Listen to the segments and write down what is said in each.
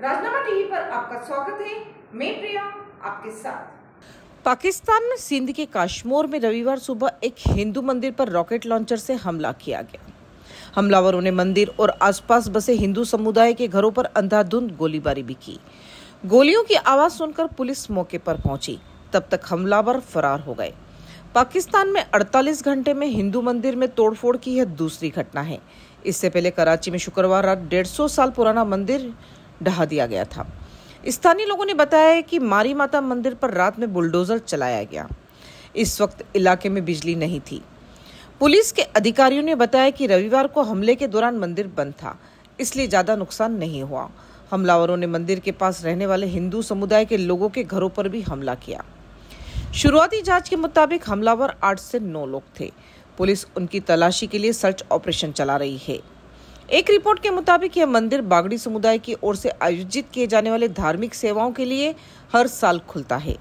राजनामा TV पर आपका स्वागत है मैं प्रिया आपके साथ पाकिस्तान में सिंध के काश्मोर में रविवार सुबह एक हिंदू मंदिर पर रॉकेट लॉन्चर से हमला किया गया हमलावरों ने मंदिर और आसपास बसे हिंदू समुदाय के घरों पर अंधाधुंध गोलीबारी भी की गोलियों की आवाज सुनकर पुलिस मौके पर पहुंची तब तक हमलावर फरार हो गए पाकिस्तान में 48 घंटे में हिंदू मंदिर में तोड़फोड़ की यह दूसरी घटना है इससे पहले कराची में शुक्रवार रात डेढ़ साल पुराना मंदिर ढहा दिया गया था स्थानीय लोगों ने बताया है कि मारी माता मंदिर पर रात में बुलडोजर चलाया गया इस वक्त इलाके में बिजली नहीं थी पुलिस के अधिकारियों ने बताया कि रविवार को हमले के दौरान मंदिर बंद था इसलिए ज़्यादा नुकसान नहीं हुआ हमलावरों ने मंदिर के पास रहने वाले हिंदू समुदाय के लोगों के घरों पर भी हमला किया शुरुआती जांच के मुताबिक हमलावर आठ से नौ लोग थे पुलिस उनकी तलाशी के लिए सर्च ऑपरेशन चला रही है एक रिपोर्ट के मुताबिक यह मंदिर बागड़ी समुदाय की ओर से आयोजित किए जाने वाले धार्मिक सेवाओं के लिए हर साल खुलता है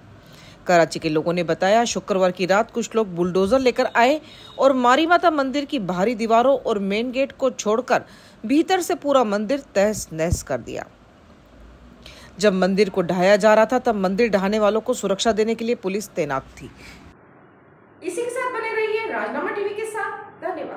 कराची के लोगों ने बताया शुक्रवार की रात कुछ लोग बुलडोजर लेकर आए और मारी माता मंदिर की भारी दीवारों और मेन गेट को छोड़कर भीतर से पूरा मंदिर तहस नहस कर दिया जब मंदिर को ढाया जा रहा था तब मंदिर ढहाने वालों को सुरक्षा देने के लिए पुलिस तैनात थी इसी के साथ बने रहिए राजनामा टीवी के साथ धन्यवाद